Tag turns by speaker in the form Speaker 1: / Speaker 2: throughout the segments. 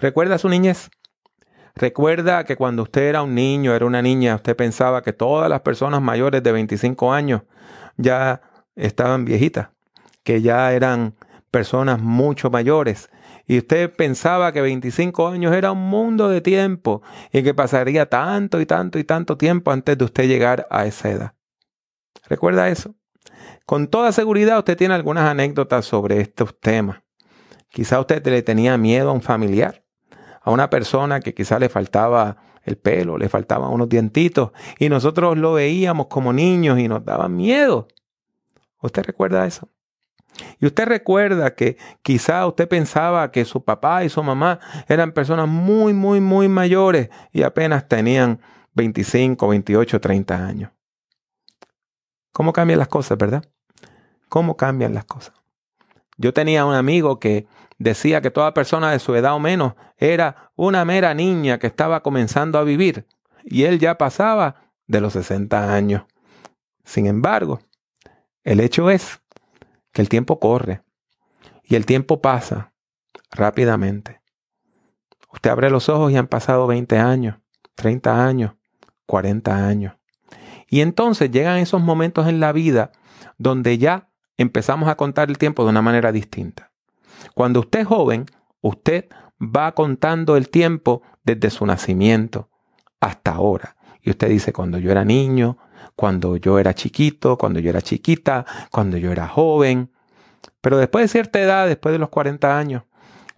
Speaker 1: ¿Recuerda su niñez? Recuerda que cuando usted era un niño, era una niña, usted pensaba que todas las personas mayores de 25 años ya estaban viejitas, que ya eran personas mucho mayores. Y usted pensaba que 25 años era un mundo de tiempo y que pasaría tanto y tanto y tanto tiempo antes de usted llegar a esa edad. ¿Recuerda eso? Con toda seguridad usted tiene algunas anécdotas sobre estos temas. Quizá usted le tenía miedo a un familiar a una persona que quizá le faltaba el pelo, le faltaban unos dientitos y nosotros lo veíamos como niños y nos daba miedo. ¿Usted recuerda eso? Y usted recuerda que quizá usted pensaba que su papá y su mamá eran personas muy, muy, muy mayores y apenas tenían 25, 28, 30 años. ¿Cómo cambian las cosas, verdad? ¿Cómo cambian las cosas? Yo tenía un amigo que decía que toda persona de su edad o menos era una mera niña que estaba comenzando a vivir y él ya pasaba de los 60 años. Sin embargo, el hecho es que el tiempo corre y el tiempo pasa rápidamente. Usted abre los ojos y han pasado 20 años, 30 años, 40 años. Y entonces llegan esos momentos en la vida donde ya empezamos a contar el tiempo de una manera distinta. Cuando usted es joven, usted va contando el tiempo desde su nacimiento hasta ahora. Y usted dice, cuando yo era niño, cuando yo era chiquito, cuando yo era chiquita, cuando yo era joven. Pero después de cierta edad, después de los 40 años,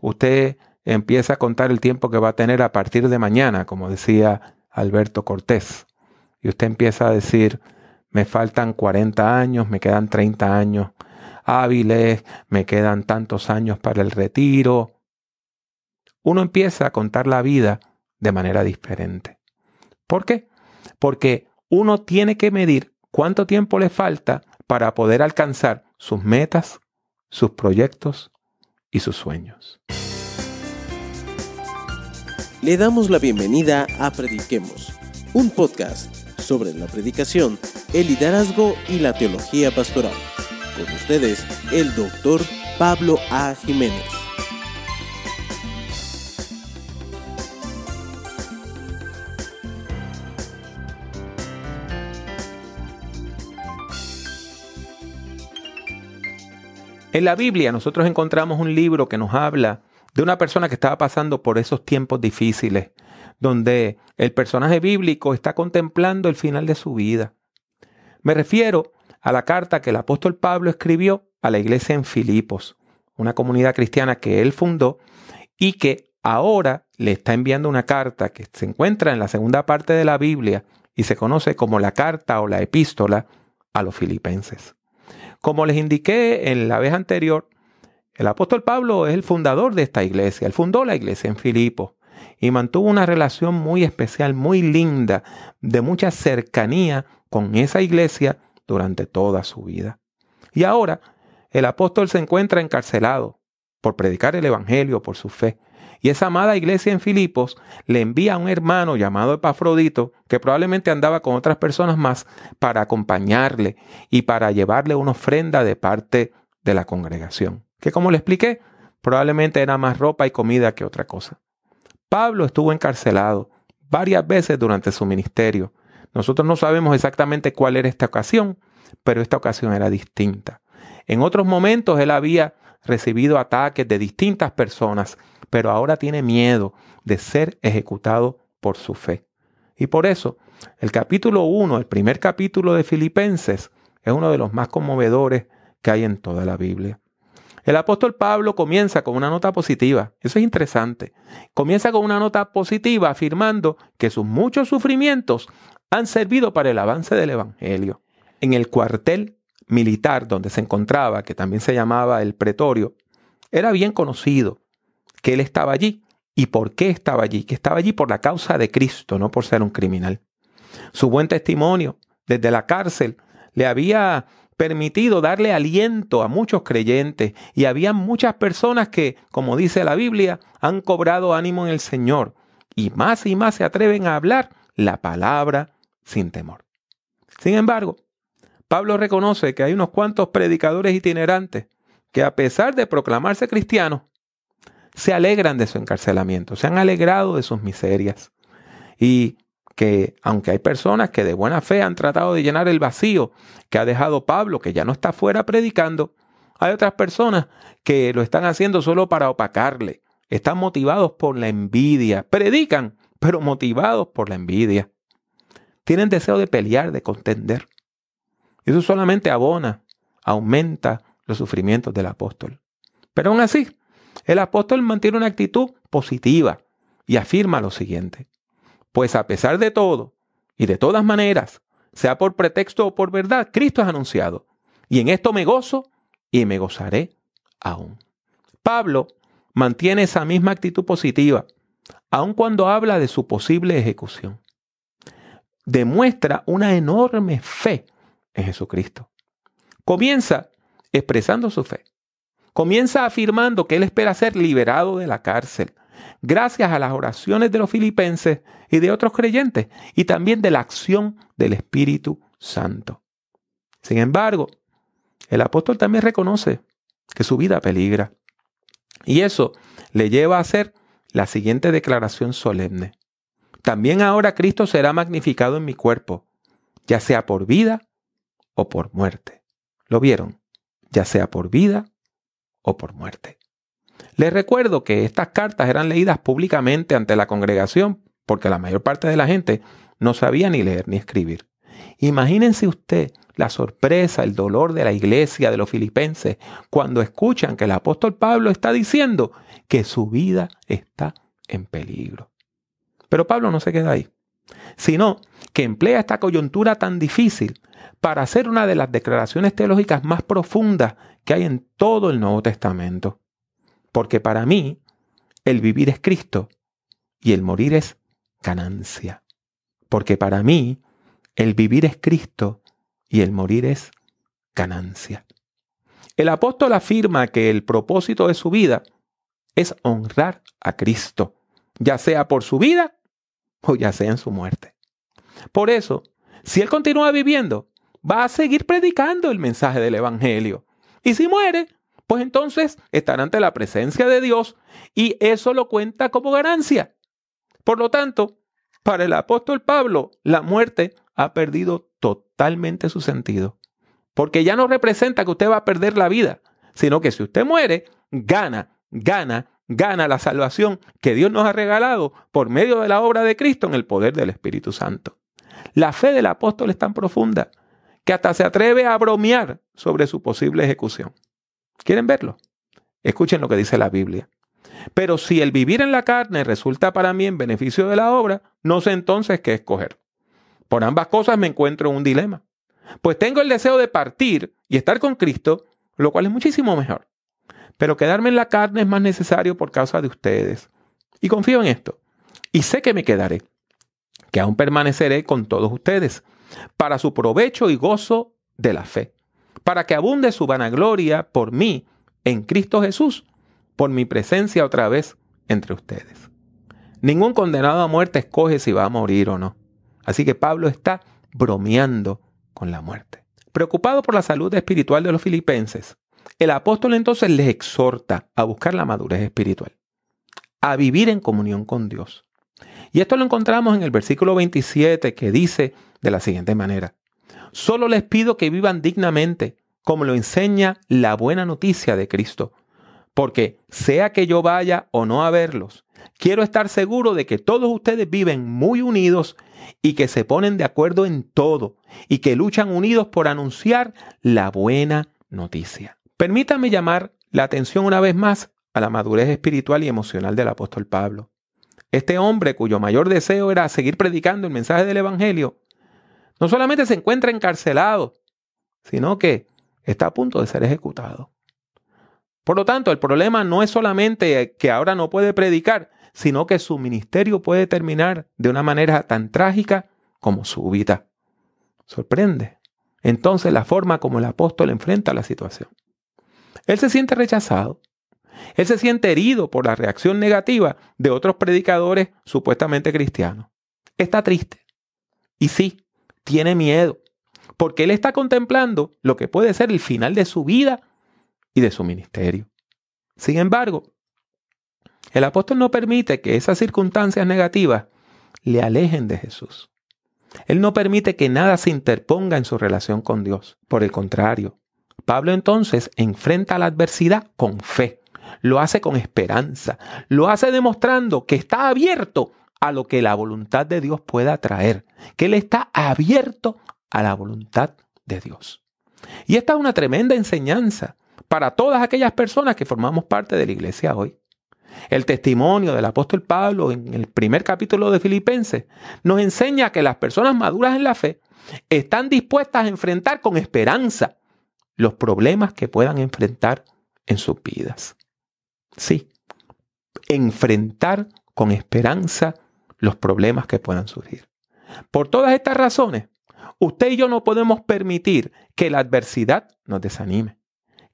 Speaker 1: usted empieza a contar el tiempo que va a tener a partir de mañana, como decía Alberto Cortés. Y usted empieza a decir, me faltan 40 años, me quedan 30 años hábiles, me quedan tantos años para el retiro. Uno empieza a contar la vida de manera diferente. ¿Por qué? Porque uno tiene que medir cuánto tiempo le falta para poder alcanzar sus metas, sus proyectos y sus sueños. Le damos la bienvenida a Prediquemos, un podcast sobre la predicación el liderazgo y la teología pastoral. Con ustedes, el doctor Pablo A. Jiménez. En la Biblia nosotros encontramos un libro que nos habla de una persona que estaba pasando por esos tiempos difíciles, donde el personaje bíblico está contemplando el final de su vida. Me refiero a la carta que el apóstol Pablo escribió a la iglesia en Filipos, una comunidad cristiana que él fundó y que ahora le está enviando una carta que se encuentra en la segunda parte de la Biblia y se conoce como la carta o la epístola a los filipenses. Como les indiqué en la vez anterior, el apóstol Pablo es el fundador de esta iglesia, él fundó la iglesia en Filipos y mantuvo una relación muy especial, muy linda, de mucha cercanía con esa iglesia durante toda su vida. Y ahora el apóstol se encuentra encarcelado por predicar el Evangelio, por su fe. Y esa amada iglesia en Filipos le envía a un hermano llamado Epafrodito, que probablemente andaba con otras personas más, para acompañarle y para llevarle una ofrenda de parte de la congregación, que como le expliqué, probablemente era más ropa y comida que otra cosa. Pablo estuvo encarcelado varias veces durante su ministerio. Nosotros no sabemos exactamente cuál era esta ocasión, pero esta ocasión era distinta. En otros momentos él había recibido ataques de distintas personas, pero ahora tiene miedo de ser ejecutado por su fe. Y por eso, el capítulo 1, el primer capítulo de Filipenses, es uno de los más conmovedores que hay en toda la Biblia. El apóstol Pablo comienza con una nota positiva. Eso es interesante. Comienza con una nota positiva afirmando que sus muchos sufrimientos han servido para el avance del Evangelio. En el cuartel militar donde se encontraba, que también se llamaba el pretorio, era bien conocido que él estaba allí y por qué estaba allí, que estaba allí por la causa de Cristo, no por ser un criminal. Su buen testimonio desde la cárcel le había permitido darle aliento a muchos creyentes y había muchas personas que, como dice la Biblia, han cobrado ánimo en el Señor y más y más se atreven a hablar la palabra sin temor. Sin embargo, Pablo reconoce que hay unos cuantos predicadores itinerantes que a pesar de proclamarse cristianos, se alegran de su encarcelamiento, se han alegrado de sus miserias. Y que aunque hay personas que de buena fe han tratado de llenar el vacío que ha dejado Pablo, que ya no está fuera predicando, hay otras personas que lo están haciendo solo para opacarle. Están motivados por la envidia. Predican, pero motivados por la envidia. Tienen deseo de pelear, de contender. Eso solamente abona, aumenta los sufrimientos del apóstol. Pero aún así, el apóstol mantiene una actitud positiva y afirma lo siguiente. Pues a pesar de todo, y de todas maneras, sea por pretexto o por verdad, Cristo es anunciado. Y en esto me gozo y me gozaré aún. Pablo mantiene esa misma actitud positiva, aun cuando habla de su posible ejecución. Demuestra una enorme fe en Jesucristo. Comienza expresando su fe. Comienza afirmando que él espera ser liberado de la cárcel, gracias a las oraciones de los filipenses y de otros creyentes, y también de la acción del Espíritu Santo. Sin embargo, el apóstol también reconoce que su vida peligra. Y eso le lleva a hacer la siguiente declaración solemne. También ahora Cristo será magnificado en mi cuerpo, ya sea por vida o por muerte. ¿Lo vieron? Ya sea por vida o por muerte. Les recuerdo que estas cartas eran leídas públicamente ante la congregación porque la mayor parte de la gente no sabía ni leer ni escribir. Imagínense usted la sorpresa, el dolor de la iglesia de los filipenses cuando escuchan que el apóstol Pablo está diciendo que su vida está en peligro. Pero Pablo no se queda ahí, sino que emplea esta coyuntura tan difícil para hacer una de las declaraciones teológicas más profundas que hay en todo el Nuevo Testamento. Porque para mí el vivir es Cristo y el morir es ganancia. Porque para mí el vivir es Cristo y el morir es ganancia. El apóstol afirma que el propósito de su vida es honrar a Cristo, ya sea por su vida o ya sea en su muerte. Por eso, si él continúa viviendo, va a seguir predicando el mensaje del Evangelio. Y si muere, pues entonces están ante la presencia de Dios y eso lo cuenta como ganancia. Por lo tanto, para el apóstol Pablo, la muerte ha perdido totalmente su sentido, porque ya no representa que usted va a perder la vida, sino que si usted muere, gana, gana, gana la salvación que Dios nos ha regalado por medio de la obra de Cristo en el poder del Espíritu Santo. La fe del apóstol es tan profunda que hasta se atreve a bromear sobre su posible ejecución. ¿Quieren verlo? Escuchen lo que dice la Biblia. Pero si el vivir en la carne resulta para mí en beneficio de la obra, no sé entonces qué escoger. Por ambas cosas me encuentro en un dilema. Pues tengo el deseo de partir y estar con Cristo, lo cual es muchísimo mejor. Pero quedarme en la carne es más necesario por causa de ustedes. Y confío en esto. Y sé que me quedaré, que aún permaneceré con todos ustedes, para su provecho y gozo de la fe para que abunde su vanagloria por mí en Cristo Jesús, por mi presencia otra vez entre ustedes. Ningún condenado a muerte escoge si va a morir o no. Así que Pablo está bromeando con la muerte. Preocupado por la salud espiritual de los filipenses, el apóstol entonces les exhorta a buscar la madurez espiritual, a vivir en comunión con Dios. Y esto lo encontramos en el versículo 27 que dice de la siguiente manera, solo les pido que vivan dignamente como lo enseña la buena noticia de Cristo. Porque sea que yo vaya o no a verlos, quiero estar seguro de que todos ustedes viven muy unidos y que se ponen de acuerdo en todo y que luchan unidos por anunciar la buena noticia. Permítanme llamar la atención una vez más a la madurez espiritual y emocional del apóstol Pablo. Este hombre cuyo mayor deseo era seguir predicando el mensaje del Evangelio, no solamente se encuentra encarcelado, sino que está a punto de ser ejecutado. Por lo tanto, el problema no es solamente que ahora no puede predicar, sino que su ministerio puede terminar de una manera tan trágica como su vida. Sorprende. Entonces la forma como el apóstol enfrenta la situación. Él se siente rechazado. Él se siente herido por la reacción negativa de otros predicadores supuestamente cristianos. Está triste. Y sí, tiene miedo porque él está contemplando lo que puede ser el final de su vida y de su ministerio. Sin embargo, el apóstol no permite que esas circunstancias negativas le alejen de Jesús. Él no permite que nada se interponga en su relación con Dios. Por el contrario, Pablo entonces enfrenta la adversidad con fe, lo hace con esperanza, lo hace demostrando que está abierto a lo que la voluntad de Dios pueda traer, que Él está abierto a la voluntad de Dios. Y esta es una tremenda enseñanza para todas aquellas personas que formamos parte de la iglesia hoy. El testimonio del apóstol Pablo en el primer capítulo de Filipenses nos enseña que las personas maduras en la fe están dispuestas a enfrentar con esperanza los problemas que puedan enfrentar en sus vidas. Sí, enfrentar con esperanza los problemas que puedan surgir. Por todas estas razones, Usted y yo no podemos permitir que la adversidad nos desanime,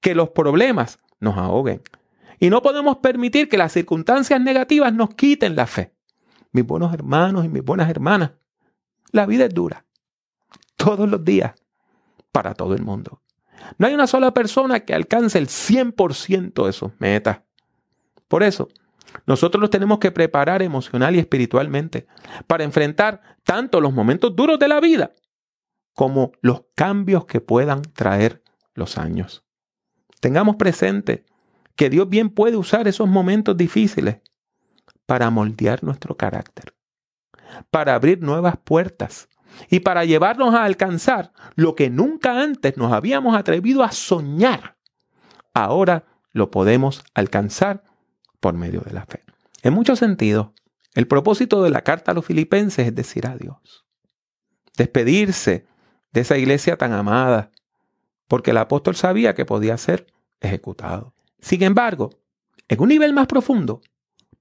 Speaker 1: que los problemas nos ahoguen. Y no podemos permitir que las circunstancias negativas nos quiten la fe. Mis buenos hermanos y mis buenas hermanas, la vida es dura. Todos los días, para todo el mundo. No hay una sola persona que alcance el 100% de sus metas. Por eso, nosotros nos tenemos que preparar emocional y espiritualmente para enfrentar tanto los momentos duros de la vida como los cambios que puedan traer los años. Tengamos presente que Dios bien puede usar esos momentos difíciles para moldear nuestro carácter, para abrir nuevas puertas y para llevarnos a alcanzar lo que nunca antes nos habíamos atrevido a soñar. Ahora lo podemos alcanzar por medio de la fe. En muchos sentidos, el propósito de la carta a los filipenses es decir adiós, despedirse esa iglesia tan amada, porque el apóstol sabía que podía ser ejecutado. Sin embargo, en un nivel más profundo,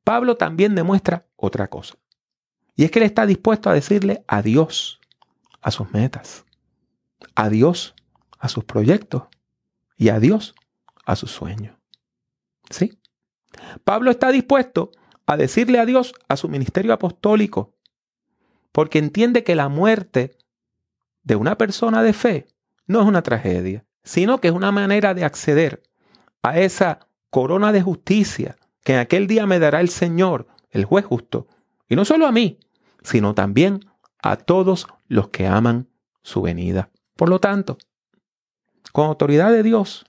Speaker 1: Pablo también demuestra otra cosa. Y es que él está dispuesto a decirle adiós a sus metas, adiós a sus proyectos y adiós a sus sueños. ¿Sí? Pablo está dispuesto a decirle adiós a su ministerio apostólico, porque entiende que la muerte de una persona de fe no es una tragedia, sino que es una manera de acceder a esa corona de justicia que en aquel día me dará el Señor, el juez justo, y no solo a mí, sino también a todos los que aman su venida. Por lo tanto, con autoridad de Dios,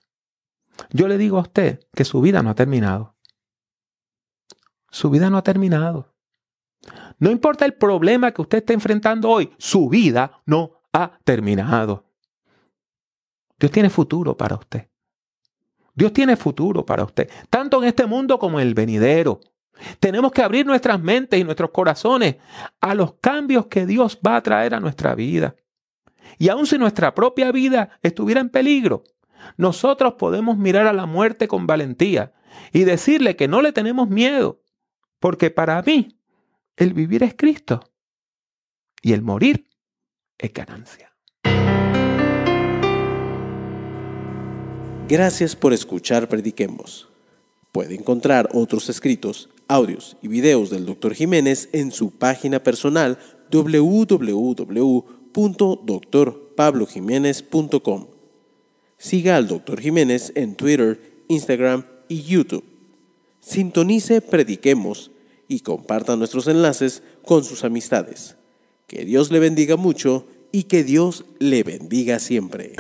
Speaker 1: yo le digo a usted que su vida no ha terminado. Su vida no ha terminado. No importa el problema que usted esté enfrentando hoy, su vida no ha terminado. Dios tiene futuro para usted. Dios tiene futuro para usted, tanto en este mundo como en el venidero. Tenemos que abrir nuestras mentes y nuestros corazones a los cambios que Dios va a traer a nuestra vida. Y aun si nuestra propia vida estuviera en peligro, nosotros podemos mirar a la muerte con valentía y decirle que no le tenemos miedo, porque para mí el vivir es Cristo y el morir Gracias por escuchar Prediquemos. Puede encontrar otros escritos, audios y videos del Doctor Jiménez en su página personal www.drpablojiménez.com. Siga al Dr. Jiménez en Twitter, Instagram y YouTube. Sintonice Prediquemos y comparta nuestros enlaces con sus amistades. Que Dios le bendiga mucho y que Dios le bendiga siempre.